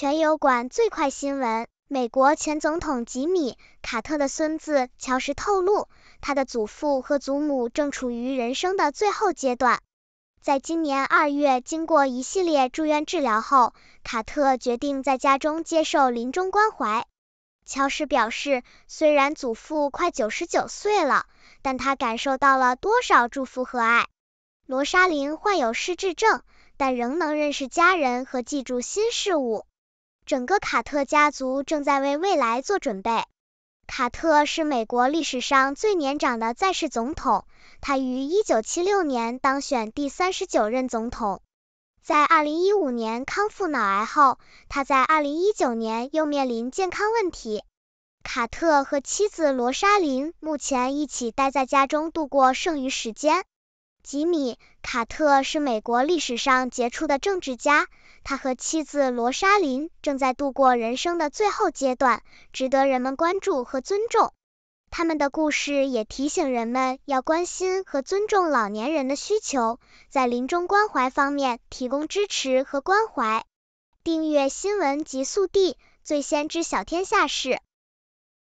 全油管最快新闻：美国前总统吉米·卡特的孙子乔什透露，他的祖父和祖母正处于人生的最后阶段。在今年二月，经过一系列住院治疗后，卡特决定在家中接受临终关怀。乔什表示，虽然祖父快九十九岁了，但他感受到了多少祝福和爱。罗莎琳患有失智症，但仍能认识家人和记住新事物。整个卡特家族正在为未来做准备。卡特是美国历史上最年长的在世总统，他于1976年当选第三十九任总统。在2015年康复脑癌后，他在2019年又面临健康问题。卡特和妻子罗莎琳目前一起待在家中度过剩余时间。吉米·卡特是美国历史上杰出的政治家，他和妻子罗莎琳正在度过人生的最后阶段，值得人们关注和尊重。他们的故事也提醒人们要关心和尊重老年人的需求，在临终关怀方面提供支持和关怀。订阅新闻极速递，最先知晓天下事。